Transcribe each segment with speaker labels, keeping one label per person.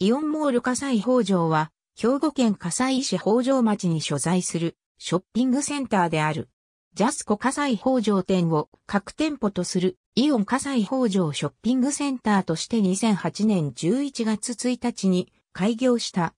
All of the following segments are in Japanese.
Speaker 1: イオンモール火災北条は、兵庫県火災市北条町に所在するショッピングセンターである。ジャスコ火災北条店を各店舗とするイオン火災北条ショッピングセンターとして2008年11月1日に開業した。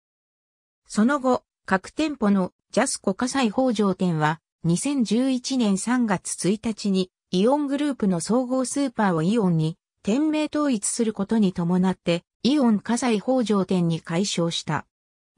Speaker 1: その後、各店舗のジャスコ火災北条店は2011年3月1日にイオングループの総合スーパーをイオンに店名統一することに伴ってイオン火災北条店に改称した。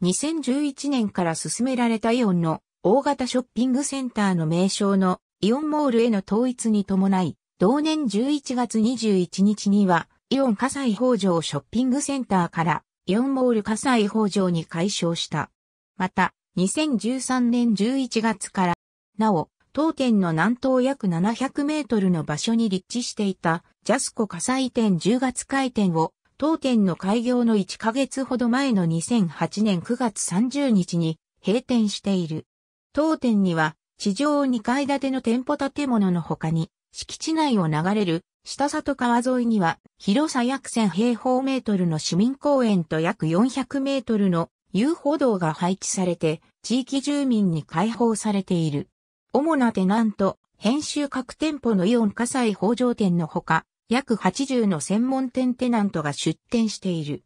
Speaker 1: 2011年から進められたイオンの大型ショッピングセンターの名称のイオンモールへの統一に伴い、同年11月21日には、イオン火災北条ショッピングセンターからイオンモール火災北条に改称した。また、2013年11月から、なお、当店の南東約700メートルの場所に立地していたジャスコ火災店10月開店を当店の開業の1ヶ月ほど前の2008年9月30日に閉店している。当店には地上2階建ての店舗建物の他に敷地内を流れる下里川沿いには広さ約1000平方メートルの市民公園と約400メートルの遊歩道が配置されて地域住民に開放されている。主なテナント、編集各店舗のイオン火災北条店のほか、約80の専門店テナントが出店している。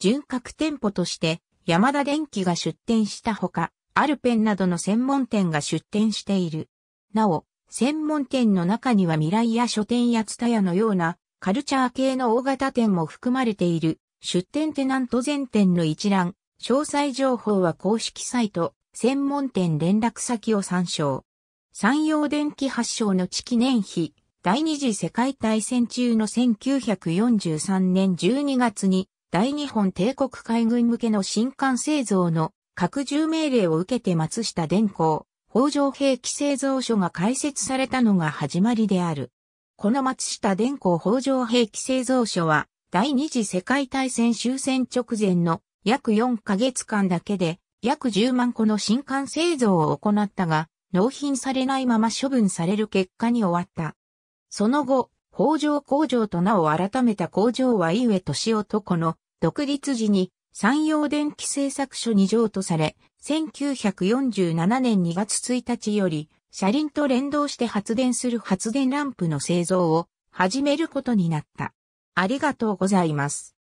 Speaker 1: 純格店舗として、山田電機が出店したほか、アルペンなどの専門店が出店している。なお、専門店の中には未来や書店やツタヤのようなカルチャー系の大型店も含まれている出店テナント全店の一覧、詳細情報は公式サイト、専門店連絡先を参照。山陽電機発祥の地記念碑、第二次世界大戦中の1943年12月に大日本帝国海軍向けの新艦製造の拡充命令を受けて松下電工、北条兵器製造所が開設されたのが始まりである。この松下電工北条兵器製造所は第二次世界大戦終戦直前の約4ヶ月間だけで約10万個の新艦製造を行ったが、納品されないまま処分される結果に終わった。その後、北条工場と名を改めた工場は井上敏男の独立時に山陽電気製作所に譲渡され、1947年2月1日より車輪と連動して発電する発電ランプの製造を始めることになった。ありがとうございます。